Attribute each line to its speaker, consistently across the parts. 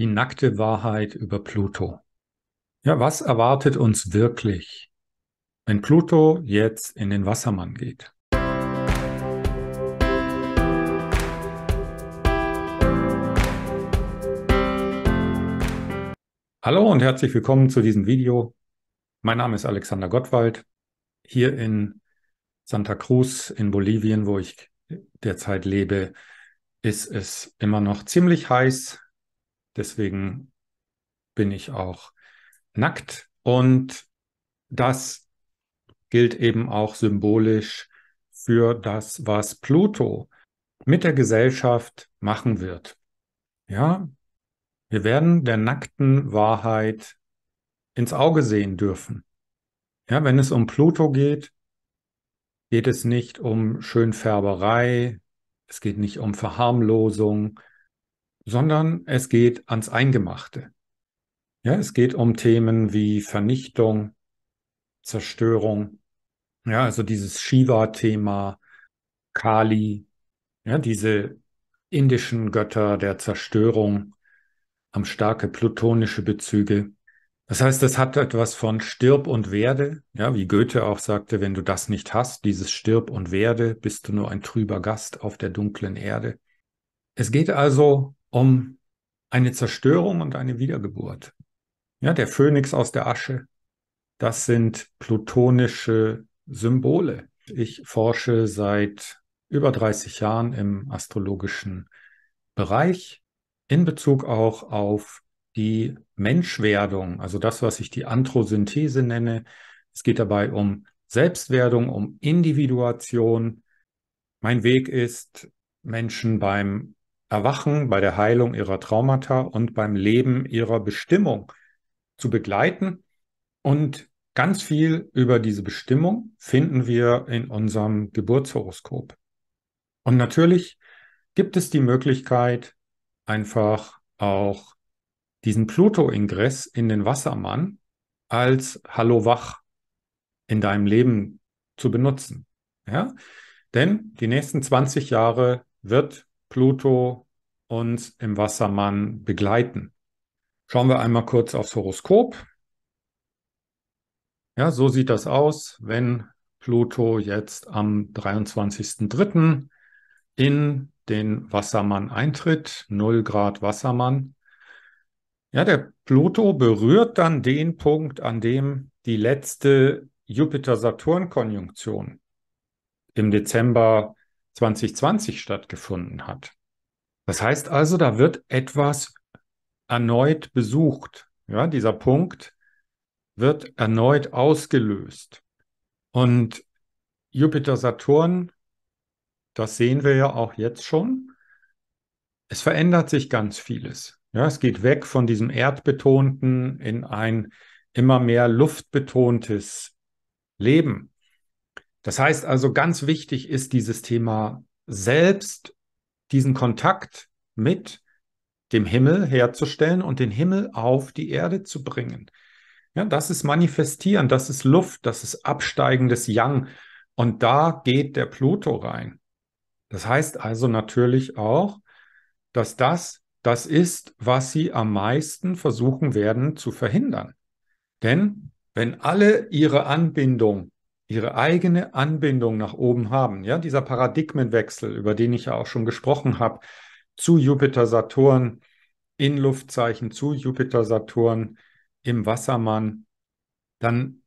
Speaker 1: Die nackte Wahrheit über Pluto. Ja, was erwartet uns wirklich, wenn Pluto jetzt in den Wassermann geht? Hallo und herzlich willkommen zu diesem Video. Mein Name ist Alexander Gottwald, hier in Santa Cruz in Bolivien, wo ich derzeit lebe, ist es immer noch ziemlich heiß. Deswegen bin ich auch nackt. Und das gilt eben auch symbolisch für das, was Pluto mit der Gesellschaft machen wird. Ja, wir werden der nackten Wahrheit ins Auge sehen dürfen. Ja, wenn es um Pluto geht, geht es nicht um Schönfärberei, es geht nicht um Verharmlosung, sondern es geht ans Eingemachte. Ja, es geht um Themen wie Vernichtung, Zerstörung, ja, also dieses Shiva-Thema, Kali, ja, diese indischen Götter der Zerstörung, haben starke plutonische Bezüge. Das heißt, es hat etwas von Stirb und Werde, ja, wie Goethe auch sagte, wenn du das nicht hast, dieses Stirb und Werde, bist du nur ein trüber Gast auf der dunklen Erde. Es geht also um eine Zerstörung und eine Wiedergeburt. Ja, der Phönix aus der Asche, das sind plutonische Symbole. Ich forsche seit über 30 Jahren im astrologischen Bereich in Bezug auch auf die Menschwerdung, also das, was ich die Antrosynthese nenne. Es geht dabei um Selbstwerdung, um Individuation. Mein Weg ist, Menschen beim Erwachen, bei der Heilung ihrer Traumata und beim Leben ihrer Bestimmung zu begleiten. Und ganz viel über diese Bestimmung finden wir in unserem Geburtshoroskop. Und natürlich gibt es die Möglichkeit, einfach auch diesen Pluto-Ingress in den Wassermann als Hallo wach in deinem Leben zu benutzen. Ja? Denn die nächsten 20 Jahre wird Pluto uns im Wassermann begleiten. Schauen wir einmal kurz aufs Horoskop. Ja, so sieht das aus, wenn Pluto jetzt am 23.03. in den Wassermann eintritt, 0 Grad Wassermann. Ja, der Pluto berührt dann den Punkt, an dem die letzte Jupiter-Saturn-Konjunktion im Dezember 2020 stattgefunden hat. Das heißt also, da wird etwas erneut besucht. Ja, dieser Punkt wird erneut ausgelöst. Und Jupiter, Saturn, das sehen wir ja auch jetzt schon. Es verändert sich ganz vieles. Ja, es geht weg von diesem erdbetonten in ein immer mehr luftbetontes Leben. Das heißt also, ganz wichtig ist dieses Thema selbst diesen Kontakt mit dem Himmel herzustellen und den Himmel auf die Erde zu bringen. Ja, das ist Manifestieren, das ist Luft, das ist absteigendes Yang. Und da geht der Pluto rein. Das heißt also natürlich auch, dass das das ist, was sie am meisten versuchen werden zu verhindern. Denn wenn alle ihre Anbindung ihre eigene Anbindung nach oben haben. Ja, dieser Paradigmenwechsel, über den ich ja auch schon gesprochen habe, zu Jupiter Saturn in Luftzeichen, zu Jupiter Saturn im Wassermann, dann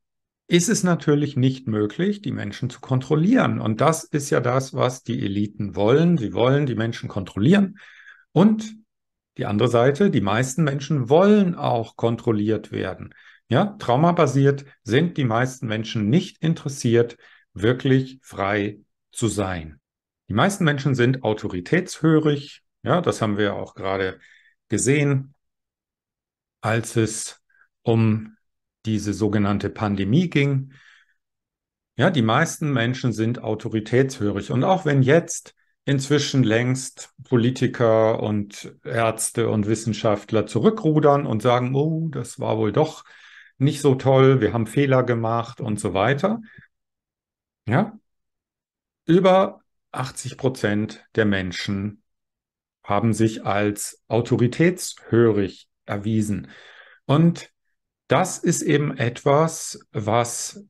Speaker 1: ist es natürlich nicht möglich, die Menschen zu kontrollieren. Und das ist ja das, was die Eliten wollen. Sie wollen die Menschen kontrollieren. Und die andere Seite, die meisten Menschen wollen auch kontrolliert werden. Ja, traumabasiert sind die meisten Menschen nicht interessiert, wirklich frei zu sein. Die meisten Menschen sind autoritätshörig. Ja, das haben wir auch gerade gesehen, als es um diese sogenannte Pandemie ging. Ja, die meisten Menschen sind autoritätshörig. Und auch wenn jetzt inzwischen längst Politiker und Ärzte und Wissenschaftler zurückrudern und sagen, oh, das war wohl doch nicht so toll, wir haben Fehler gemacht und so weiter. Ja, über 80 Prozent der Menschen haben sich als autoritätshörig erwiesen. Und das ist eben etwas, was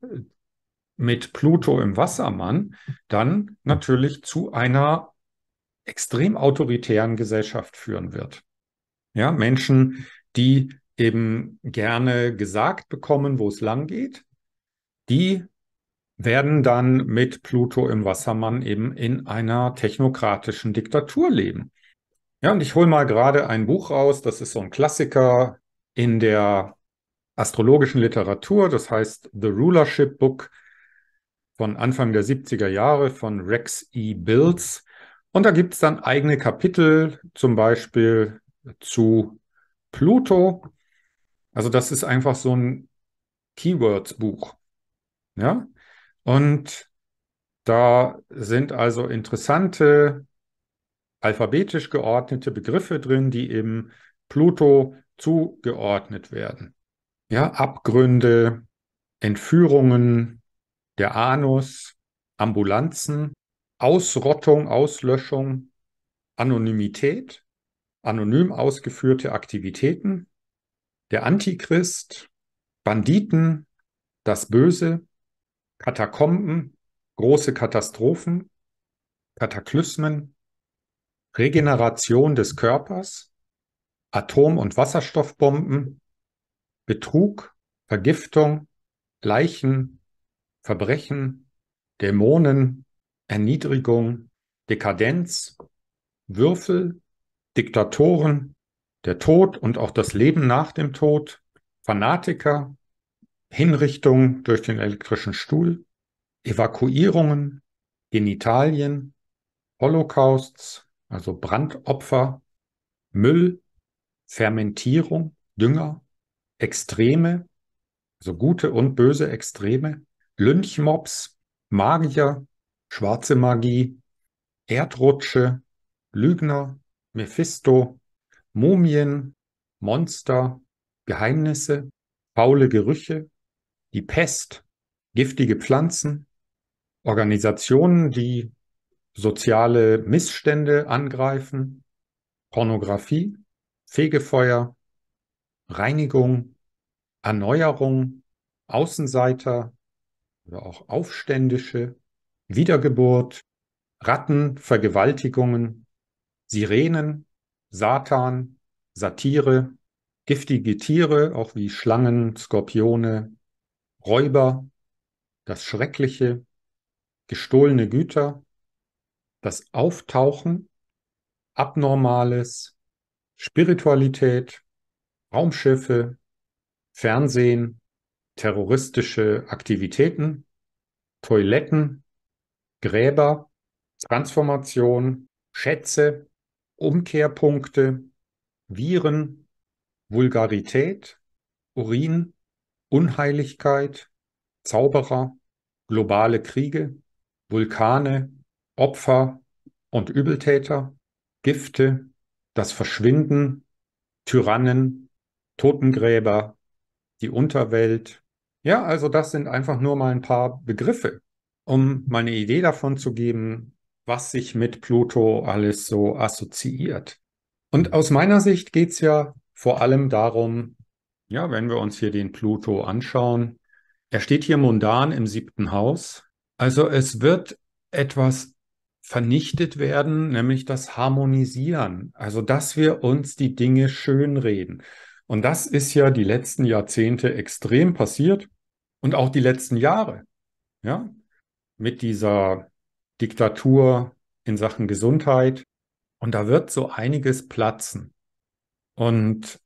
Speaker 1: mit Pluto im Wassermann dann natürlich zu einer extrem autoritären Gesellschaft führen wird. Ja, Menschen, die eben gerne gesagt bekommen, wo es lang geht. Die werden dann mit Pluto im Wassermann eben in einer technokratischen Diktatur leben. Ja, und ich hole mal gerade ein Buch raus, das ist so ein Klassiker in der astrologischen Literatur, das heißt The Rulership Book von Anfang der 70er Jahre von Rex E. Bills. Und da gibt es dann eigene Kapitel, zum Beispiel zu Pluto. Also das ist einfach so ein keywords buch Ja? Und da sind also interessante alphabetisch geordnete Begriffe drin, die eben Pluto zugeordnet werden. Ja, Abgründe, Entführungen, der Anus, Ambulanzen, Ausrottung, Auslöschung, Anonymität, anonym ausgeführte Aktivitäten, der Antichrist, Banditen, das Böse, Katakomben, große Katastrophen, Kataklysmen, Regeneration des Körpers, Atom- und Wasserstoffbomben, Betrug, Vergiftung, Leichen, Verbrechen, Dämonen, Erniedrigung, Dekadenz, Würfel, Diktatoren, der Tod und auch das Leben nach dem Tod, Fanatiker, Hinrichtungen durch den elektrischen Stuhl, Evakuierungen, Genitalien, Holocausts, also Brandopfer, Müll, Fermentierung, Dünger, Extreme, also gute und böse Extreme, Lynchmobs, Magier, schwarze Magie, Erdrutsche, Lügner, Mephisto, Mumien, Monster, Geheimnisse, faule Gerüche, die Pest, giftige Pflanzen, Organisationen, die soziale Missstände angreifen, Pornografie, Fegefeuer, Reinigung, Erneuerung, Außenseiter oder auch Aufständische, Wiedergeburt, Ratten, Vergewaltigungen, Sirenen, Satan, Satire, giftige Tiere, auch wie Schlangen, Skorpione, Räuber, das Schreckliche, gestohlene Güter, das Auftauchen, Abnormales, Spiritualität, Raumschiffe, Fernsehen, terroristische Aktivitäten, Toiletten, Gräber, Transformation, Schätze, Umkehrpunkte, Viren, Vulgarität, Urin, Unheiligkeit, Zauberer, globale Kriege, Vulkane, Opfer und Übeltäter, Gifte, das Verschwinden, Tyrannen, Totengräber, die Unterwelt. Ja, also das sind einfach nur mal ein paar Begriffe, um mal eine Idee davon zu geben, was sich mit Pluto alles so assoziiert. Und aus meiner Sicht geht es ja vor allem darum, ja, wenn wir uns hier den Pluto anschauen, er steht hier mundan im siebten Haus. Also es wird etwas vernichtet werden, nämlich das Harmonisieren. Also dass wir uns die Dinge schönreden. Und das ist ja die letzten Jahrzehnte extrem passiert und auch die letzten Jahre. Ja, mit dieser Diktatur in Sachen Gesundheit. Und da wird so einiges platzen. Und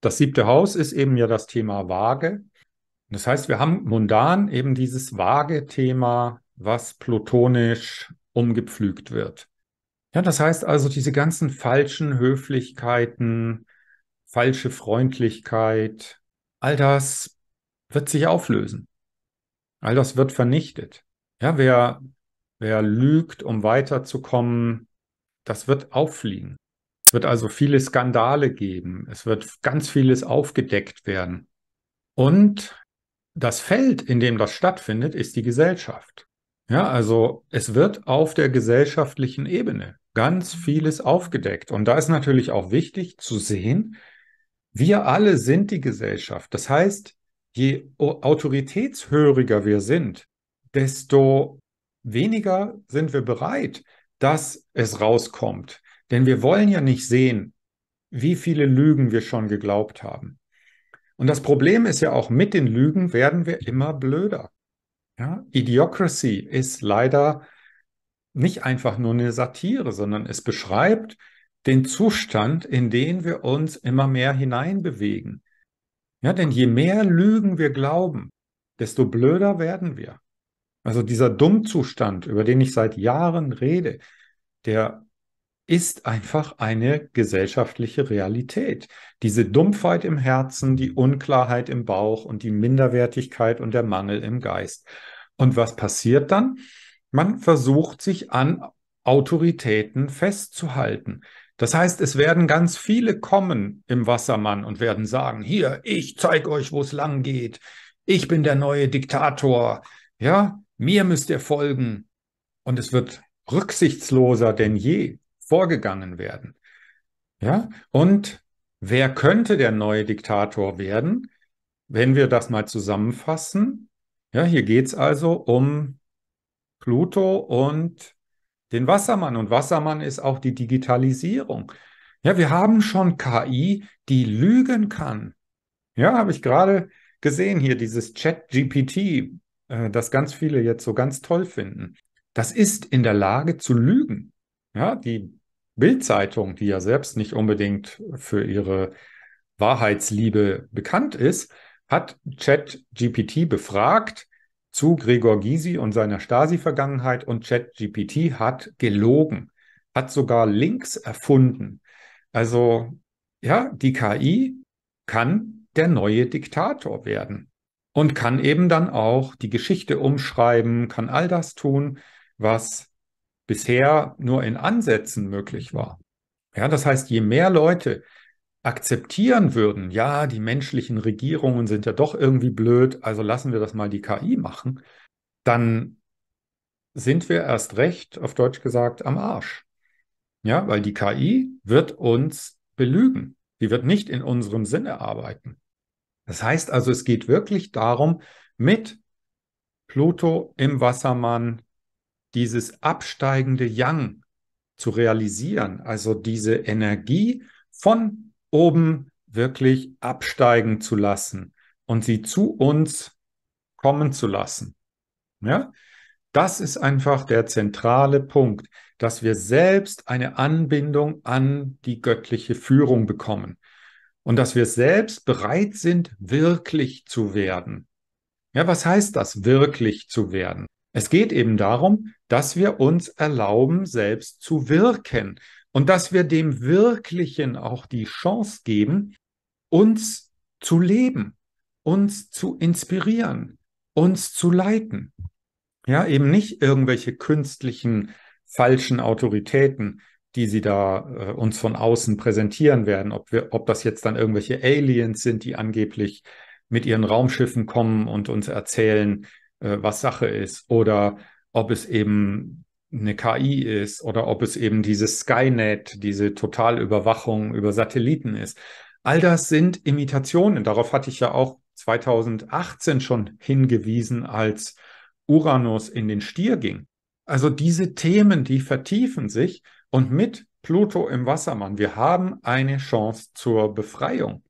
Speaker 1: das siebte Haus ist eben ja das Thema Waage. Das heißt, wir haben mundan eben dieses vage Thema, was plutonisch umgepflügt wird. Ja, das heißt also, diese ganzen falschen Höflichkeiten, falsche Freundlichkeit, all das wird sich auflösen. All das wird vernichtet. Ja, wer Wer lügt, um weiterzukommen, das wird auffliegen. Es wird also viele Skandale geben. Es wird ganz vieles aufgedeckt werden. Und das Feld, in dem das stattfindet, ist die Gesellschaft. Ja, also es wird auf der gesellschaftlichen Ebene ganz vieles aufgedeckt. Und da ist natürlich auch wichtig zu sehen, wir alle sind die Gesellschaft. Das heißt, je autoritätshöriger wir sind, desto weniger sind wir bereit, dass es rauskommt. Denn wir wollen ja nicht sehen, wie viele Lügen wir schon geglaubt haben. Und das Problem ist ja auch, mit den Lügen werden wir immer blöder. Ja? Idiocracy ist leider nicht einfach nur eine Satire, sondern es beschreibt den Zustand, in den wir uns immer mehr hineinbewegen. Ja, denn je mehr Lügen wir glauben, desto blöder werden wir. Also dieser Dummzustand, über den ich seit Jahren rede, der ist einfach eine gesellschaftliche Realität. Diese Dumpfheit im Herzen, die Unklarheit im Bauch und die Minderwertigkeit und der Mangel im Geist. Und was passiert dann? Man versucht sich an Autoritäten festzuhalten. Das heißt, es werden ganz viele kommen im Wassermann und werden sagen, hier, ich zeige euch, wo es lang geht. Ich bin der neue Diktator. Ja, mir müsst ihr folgen. Und es wird rücksichtsloser denn je vorgegangen werden. Ja, und wer könnte der neue Diktator werden? Wenn wir das mal zusammenfassen, ja, hier geht es also um Pluto und den Wassermann. Und Wassermann ist auch die Digitalisierung. Ja, wir haben schon KI, die lügen kann. Ja, habe ich gerade gesehen hier, dieses Chat-GPT, äh, das ganz viele jetzt so ganz toll finden, das ist in der Lage zu lügen. Ja, die Bildzeitung, die ja selbst nicht unbedingt für ihre Wahrheitsliebe bekannt ist, hat ChatGPT befragt zu Gregor Gysi und seiner Stasi-Vergangenheit und ChatGPT hat gelogen, hat sogar Links erfunden. Also ja, die KI kann der neue Diktator werden und kann eben dann auch die Geschichte umschreiben, kann all das tun, was bisher nur in Ansätzen möglich war. Ja, das heißt, je mehr Leute akzeptieren würden, ja, die menschlichen Regierungen sind ja doch irgendwie blöd, also lassen wir das mal die KI machen, dann sind wir erst recht, auf Deutsch gesagt, am Arsch. Ja, weil die KI wird uns belügen. Die wird nicht in unserem Sinne arbeiten. Das heißt also, es geht wirklich darum, mit Pluto im Wassermann dieses absteigende Yang zu realisieren, also diese Energie von oben wirklich absteigen zu lassen und sie zu uns kommen zu lassen. Ja? Das ist einfach der zentrale Punkt, dass wir selbst eine Anbindung an die göttliche Führung bekommen und dass wir selbst bereit sind, wirklich zu werden. Ja, was heißt das, wirklich zu werden? Es geht eben darum, dass wir uns erlauben, selbst zu wirken und dass wir dem Wirklichen auch die Chance geben, uns zu leben, uns zu inspirieren, uns zu leiten. Ja, eben nicht irgendwelche künstlichen falschen Autoritäten, die sie da äh, uns von außen präsentieren werden, ob wir, ob das jetzt dann irgendwelche Aliens sind, die angeblich mit ihren Raumschiffen kommen und uns erzählen, äh, was Sache ist, oder ob es eben eine KI ist oder ob es eben dieses Skynet, diese Totalüberwachung über Satelliten ist. All das sind Imitationen. Darauf hatte ich ja auch 2018 schon hingewiesen, als Uranus in den Stier ging. Also diese Themen, die vertiefen sich und mit Pluto im Wassermann, wir haben eine Chance zur Befreiung.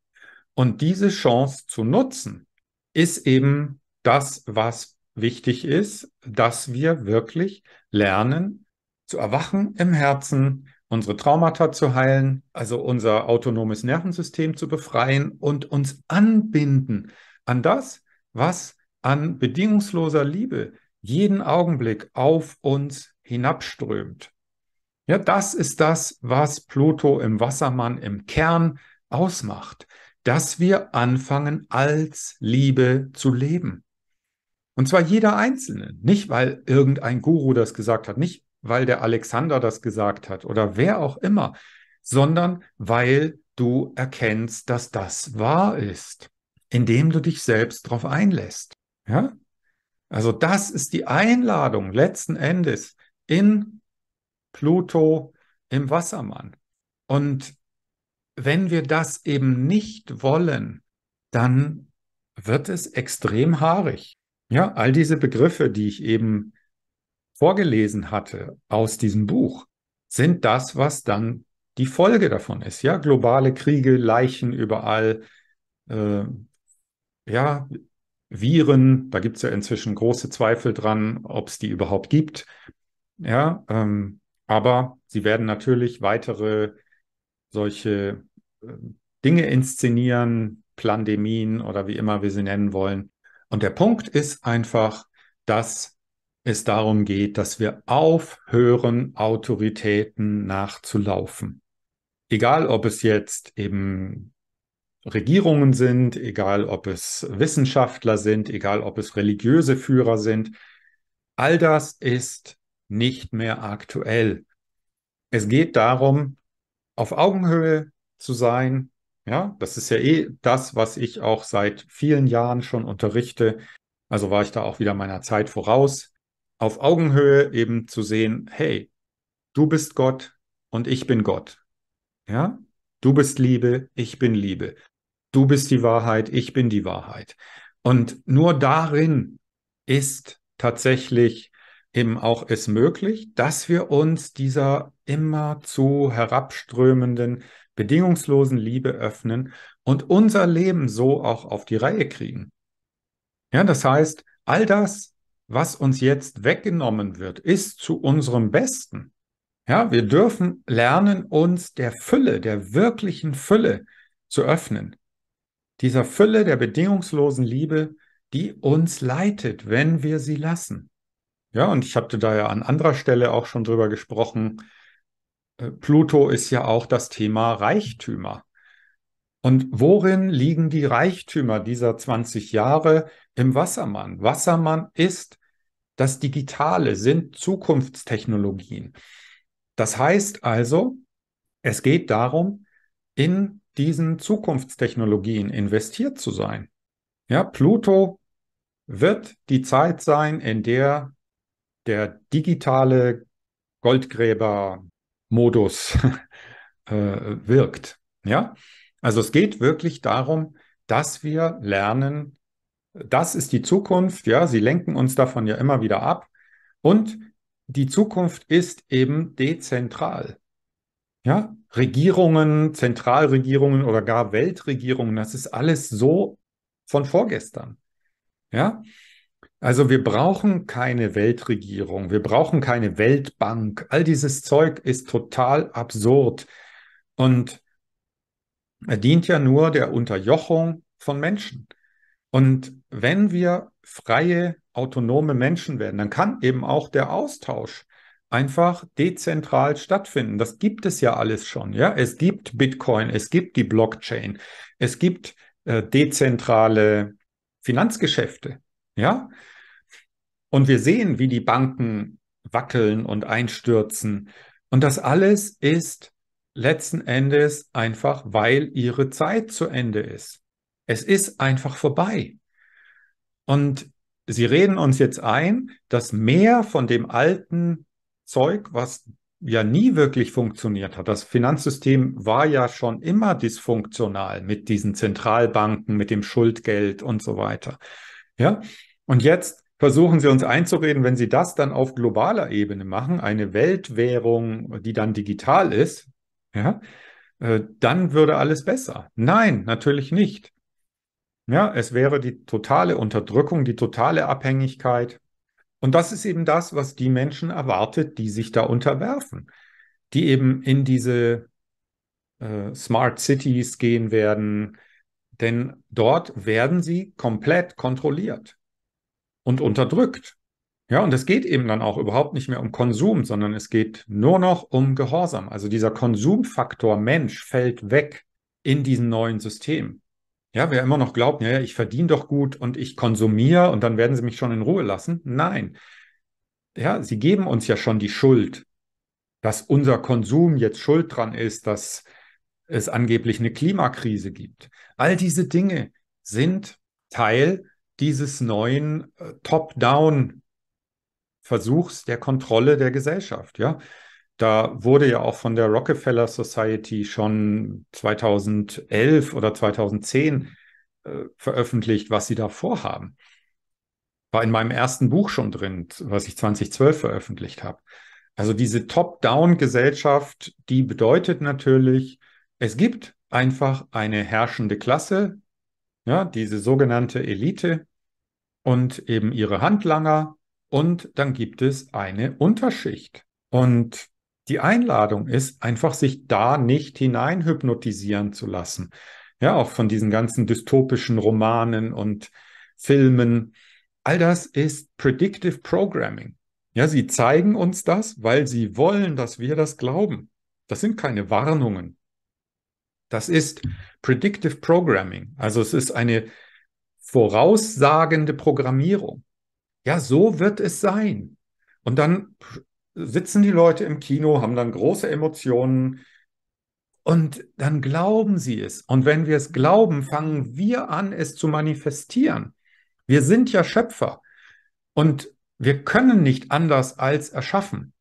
Speaker 1: Und diese Chance zu nutzen, ist eben das, was wichtig ist, dass wir wirklich lernen zu erwachen im Herzen, unsere Traumata zu heilen, also unser autonomes Nervensystem zu befreien und uns anbinden an das, was an bedingungsloser Liebe jeden Augenblick auf uns hinabströmt. Ja, das ist das, was Pluto im Wassermann im Kern ausmacht, dass wir anfangen, als Liebe zu leben. Und zwar jeder Einzelne, nicht weil irgendein Guru das gesagt hat, nicht weil der Alexander das gesagt hat oder wer auch immer, sondern weil du erkennst, dass das wahr ist, indem du dich selbst darauf einlässt. Ja? Also das ist die Einladung letzten Endes in Pluto im Wassermann. Und wenn wir das eben nicht wollen, dann wird es extrem haarig. Ja, all diese Begriffe, die ich eben vorgelesen hatte aus diesem Buch, sind das, was dann die Folge davon ist. Ja, globale Kriege, Leichen überall, äh, ja, Viren, da gibt es ja inzwischen große Zweifel dran, ob es die überhaupt gibt. Ja, ähm, aber sie werden natürlich weitere solche äh, Dinge inszenieren, Plandemien oder wie immer wir sie nennen wollen. Und der Punkt ist einfach, dass es darum geht, dass wir aufhören, Autoritäten nachzulaufen. Egal, ob es jetzt eben Regierungen sind, egal ob es Wissenschaftler sind, egal ob es religiöse Führer sind, all das ist nicht mehr aktuell. Es geht darum, auf Augenhöhe zu sein. Ja, das ist ja eh das, was ich auch seit vielen Jahren schon unterrichte. Also war ich da auch wieder meiner Zeit voraus. Auf Augenhöhe eben zu sehen, hey, du bist Gott und ich bin Gott. Ja, du bist Liebe, ich bin Liebe. Du bist die Wahrheit, ich bin die Wahrheit. Und nur darin ist tatsächlich eben auch es möglich, dass wir uns dieser immer zu herabströmenden, bedingungslosen Liebe öffnen und unser Leben so auch auf die Reihe kriegen. Ja, das heißt, all das, was uns jetzt weggenommen wird, ist zu unserem Besten. Ja, wir dürfen lernen, uns der Fülle, der wirklichen Fülle zu öffnen. Dieser Fülle der bedingungslosen Liebe, die uns leitet, wenn wir sie lassen. Ja, und ich hatte da ja an anderer Stelle auch schon drüber gesprochen. Äh, Pluto ist ja auch das Thema Reichtümer. Und worin liegen die Reichtümer dieser 20 Jahre im Wassermann? Wassermann ist das Digitale, sind Zukunftstechnologien. Das heißt also, es geht darum, in diesen Zukunftstechnologien investiert zu sein. Ja, Pluto wird die Zeit sein, in der der digitale Goldgräber-Modus äh, wirkt. Ja, also es geht wirklich darum, dass wir lernen, das ist die Zukunft. Ja, sie lenken uns davon ja immer wieder ab. Und die Zukunft ist eben dezentral. Ja, Regierungen, Zentralregierungen oder gar Weltregierungen, das ist alles so von vorgestern. Ja, also wir brauchen keine Weltregierung, wir brauchen keine Weltbank. All dieses Zeug ist total absurd und er dient ja nur der Unterjochung von Menschen. Und wenn wir freie, autonome Menschen werden, dann kann eben auch der Austausch einfach dezentral stattfinden. Das gibt es ja alles schon, ja? Es gibt Bitcoin, es gibt die Blockchain, es gibt äh, dezentrale Finanzgeschäfte, ja? Und wir sehen, wie die Banken wackeln und einstürzen. Und das alles ist letzten Endes einfach, weil ihre Zeit zu Ende ist. Es ist einfach vorbei. Und sie reden uns jetzt ein, dass mehr von dem alten Zeug, was ja nie wirklich funktioniert hat. Das Finanzsystem war ja schon immer dysfunktional mit diesen Zentralbanken, mit dem Schuldgeld und so weiter. Ja, und jetzt versuchen sie uns einzureden, wenn sie das dann auf globaler Ebene machen, eine Weltwährung, die dann digital ist, ja, äh, dann würde alles besser. Nein, natürlich nicht. Ja, es wäre die totale Unterdrückung, die totale Abhängigkeit. Und das ist eben das, was die Menschen erwartet, die sich da unterwerfen, die eben in diese äh, Smart Cities gehen werden, denn dort werden sie komplett kontrolliert und unterdrückt. Ja, und es geht eben dann auch überhaupt nicht mehr um Konsum, sondern es geht nur noch um Gehorsam. Also dieser Konsumfaktor Mensch fällt weg in diesem neuen System. Ja, wer immer noch glaubt, ja, ich verdiene doch gut und ich konsumiere und dann werden sie mich schon in Ruhe lassen. Nein. Ja, sie geben uns ja schon die Schuld, dass unser Konsum jetzt schuld dran ist, dass es angeblich eine Klimakrise gibt. All diese Dinge sind Teil dieses neuen äh, Top-Down-Versuchs der Kontrolle der Gesellschaft. Ja? Da wurde ja auch von der Rockefeller Society schon 2011 oder 2010 äh, veröffentlicht, was sie da vorhaben. War in meinem ersten Buch schon drin, was ich 2012 veröffentlicht habe. Also diese Top-Down-Gesellschaft, die bedeutet natürlich, es gibt einfach eine herrschende Klasse, ja, diese sogenannte Elite und eben ihre Handlanger. Und dann gibt es eine Unterschicht. Und die Einladung ist einfach, sich da nicht hinein hypnotisieren zu lassen. Ja, auch von diesen ganzen dystopischen Romanen und Filmen. All das ist Predictive Programming. Ja, sie zeigen uns das, weil sie wollen, dass wir das glauben. Das sind keine Warnungen. Das ist Predictive Programming. Also es ist eine voraussagende Programmierung. Ja, so wird es sein. Und dann sitzen die Leute im Kino, haben dann große Emotionen und dann glauben sie es. Und wenn wir es glauben, fangen wir an, es zu manifestieren. Wir sind ja Schöpfer und wir können nicht anders als erschaffen.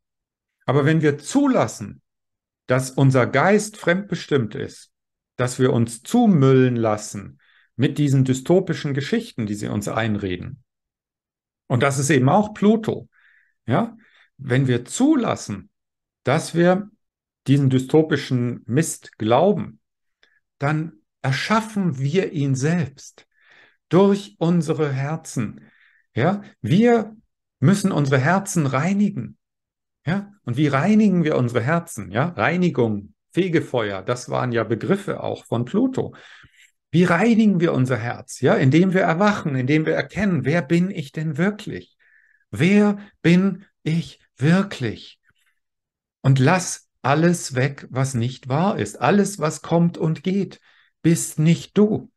Speaker 1: Aber wenn wir zulassen, dass unser Geist fremdbestimmt ist, dass wir uns zumüllen lassen mit diesen dystopischen Geschichten, die sie uns einreden. Und das ist eben auch Pluto. Ja, wenn wir zulassen, dass wir diesen dystopischen Mist glauben, dann erschaffen wir ihn selbst durch unsere Herzen. Ja, wir müssen unsere Herzen reinigen. Ja, und wie reinigen wir unsere Herzen? Ja, Reinigung Fegefeuer, das waren ja Begriffe auch von Pluto. Wie reinigen wir unser Herz? Ja, indem wir erwachen, indem wir erkennen, wer bin ich denn wirklich? Wer bin ich wirklich? Und lass alles weg, was nicht wahr ist, alles, was kommt und geht, bist nicht du.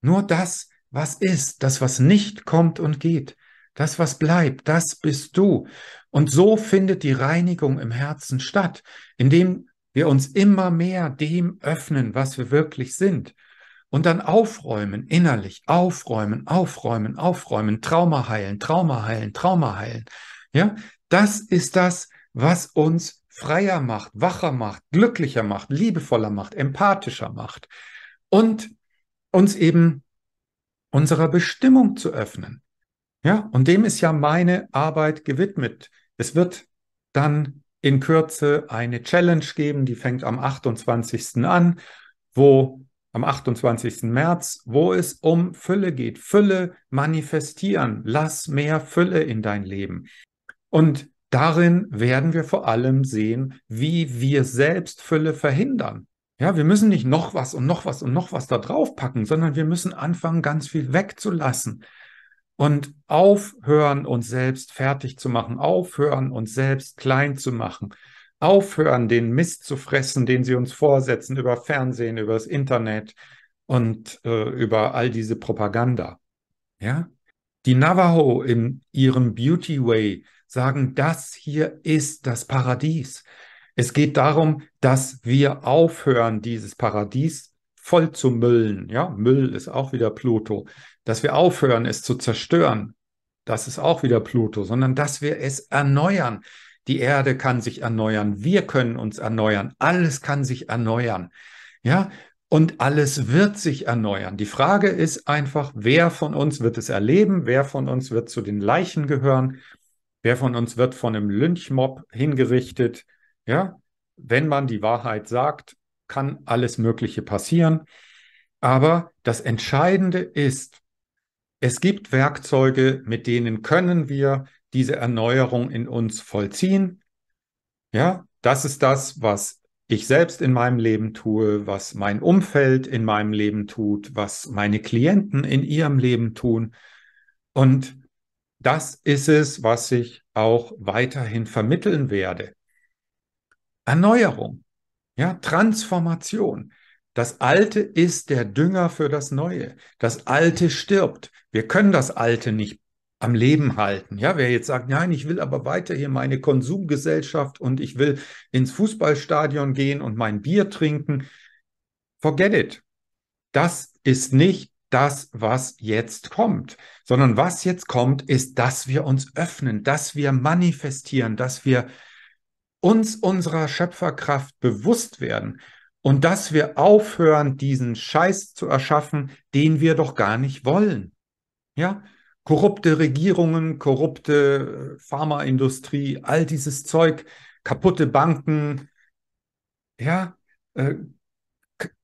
Speaker 1: Nur das, was ist, das, was nicht kommt und geht, das, was bleibt, das bist du. Und so findet die Reinigung im Herzen statt, indem wir uns immer mehr dem öffnen, was wir wirklich sind. Und dann aufräumen, innerlich, aufräumen, aufräumen, aufräumen, Trauma heilen, Trauma heilen, Trauma heilen. Ja, das ist das, was uns freier macht, wacher macht, glücklicher macht, liebevoller macht, empathischer macht und uns eben unserer Bestimmung zu öffnen. Ja, und dem ist ja meine Arbeit gewidmet. Es wird dann in Kürze eine Challenge geben, die fängt am 28. an, wo am 28. März, wo es um Fülle geht. Fülle manifestieren. Lass mehr Fülle in dein Leben. Und darin werden wir vor allem sehen, wie wir selbst Fülle verhindern. Ja, wir müssen nicht noch was und noch was und noch was da drauf packen, sondern wir müssen anfangen, ganz viel wegzulassen und aufhören, uns selbst fertig zu machen, aufhören, uns selbst klein zu machen, aufhören, den Mist zu fressen, den sie uns vorsetzen über Fernsehen, über das Internet und äh, über all diese Propaganda. Ja? Die Navajo in ihrem Beauty Way sagen, das hier ist das Paradies. Es geht darum, dass wir aufhören, dieses Paradies voll zu müllen. Ja, Müll ist auch wieder Pluto dass wir aufhören, es zu zerstören, das ist auch wieder Pluto, sondern dass wir es erneuern. Die Erde kann sich erneuern, wir können uns erneuern, alles kann sich erneuern. Ja, und alles wird sich erneuern. Die Frage ist einfach, wer von uns wird es erleben? Wer von uns wird zu den Leichen gehören? Wer von uns wird von einem Lynchmob hingerichtet? Ja, wenn man die Wahrheit sagt, kann alles Mögliche passieren. Aber das Entscheidende ist, es gibt Werkzeuge, mit denen können wir diese Erneuerung in uns vollziehen. Ja, das ist das, was ich selbst in meinem Leben tue, was mein Umfeld in meinem Leben tut, was meine Klienten in ihrem Leben tun. Und das ist es, was ich auch weiterhin vermitteln werde. Erneuerung, ja, Transformation. Das Alte ist der Dünger für das Neue. Das Alte stirbt. Wir können das Alte nicht am Leben halten. Ja, wer jetzt sagt, nein, ich will aber weiter hier meine Konsumgesellschaft und ich will ins Fußballstadion gehen und mein Bier trinken, forget it. Das ist nicht das, was jetzt kommt, sondern was jetzt kommt, ist, dass wir uns öffnen, dass wir manifestieren, dass wir uns unserer Schöpferkraft bewusst werden und dass wir aufhören, diesen Scheiß zu erschaffen, den wir doch gar nicht wollen. Ja, korrupte Regierungen, korrupte äh, Pharmaindustrie, all dieses Zeug, kaputte Banken, ja, äh,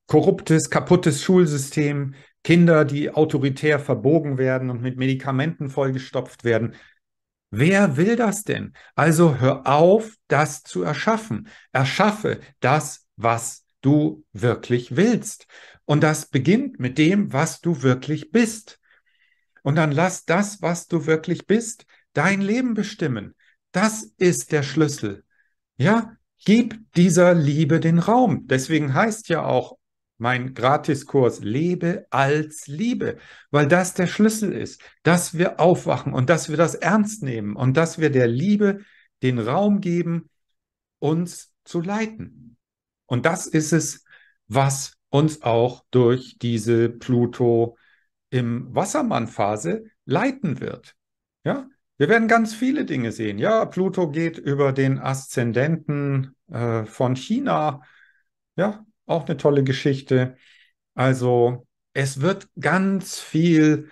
Speaker 1: korruptes, kaputtes Schulsystem, Kinder, die autoritär verbogen werden und mit Medikamenten vollgestopft werden. Wer will das denn? Also hör auf, das zu erschaffen. Erschaffe das, was du wirklich willst. Und das beginnt mit dem, was du wirklich bist. Und dann lass das, was du wirklich bist, dein Leben bestimmen. Das ist der Schlüssel. Ja, gib dieser Liebe den Raum. Deswegen heißt ja auch mein Gratiskurs Lebe als Liebe, weil das der Schlüssel ist, dass wir aufwachen und dass wir das ernst nehmen und dass wir der Liebe den Raum geben, uns zu leiten. Und das ist es, was uns auch durch diese Pluto im Wassermann-Phase leiten wird. Ja, wir werden ganz viele Dinge sehen. Ja, Pluto geht über den Aszendenten äh, von China. Ja, auch eine tolle Geschichte. Also es wird ganz viel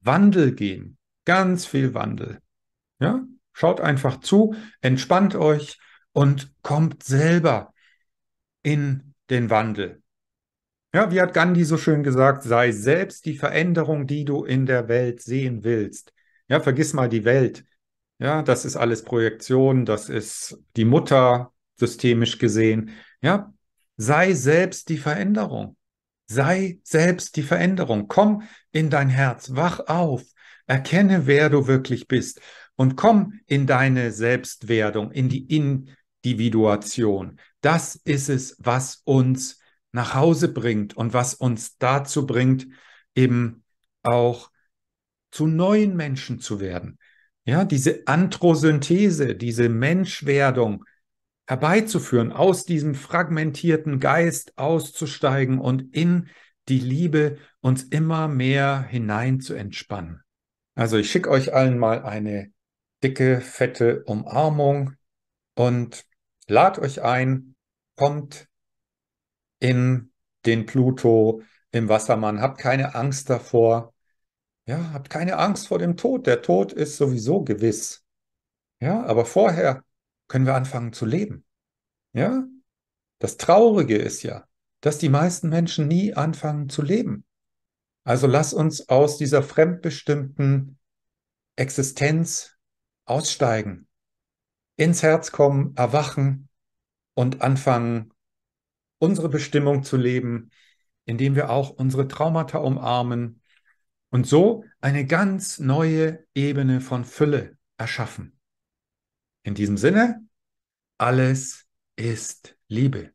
Speaker 1: Wandel gehen. Ganz viel Wandel. Ja, schaut einfach zu, entspannt euch und kommt selber in den Wandel. Ja, wie hat Gandhi so schön gesagt, sei selbst die Veränderung, die du in der Welt sehen willst. Ja, vergiss mal die Welt. Ja, das ist alles Projektion, das ist die Mutter systemisch gesehen. Ja, sei selbst die Veränderung. Sei selbst die Veränderung. Komm in dein Herz, wach auf, erkenne, wer du wirklich bist und komm in deine Selbstwerdung, in die in Individuation. Das ist es, was uns nach Hause bringt und was uns dazu bringt, eben auch zu neuen Menschen zu werden. Ja, diese Anthrosynthese, diese Menschwerdung herbeizuführen, aus diesem fragmentierten Geist auszusteigen und in die Liebe uns immer mehr hinein zu entspannen. Also ich schicke euch allen mal eine dicke, fette Umarmung und lad euch ein, kommt in den Pluto, im Wassermann, habt keine Angst davor. Ja, habt keine Angst vor dem Tod. Der Tod ist sowieso gewiss. Ja, aber vorher können wir anfangen zu leben. Ja? Das Traurige ist ja, dass die meisten Menschen nie anfangen zu leben. Also lass uns aus dieser fremdbestimmten Existenz aussteigen ins Herz kommen, erwachen und anfangen, unsere Bestimmung zu leben, indem wir auch unsere Traumata umarmen und so eine ganz neue Ebene von Fülle erschaffen. In diesem Sinne, alles ist Liebe.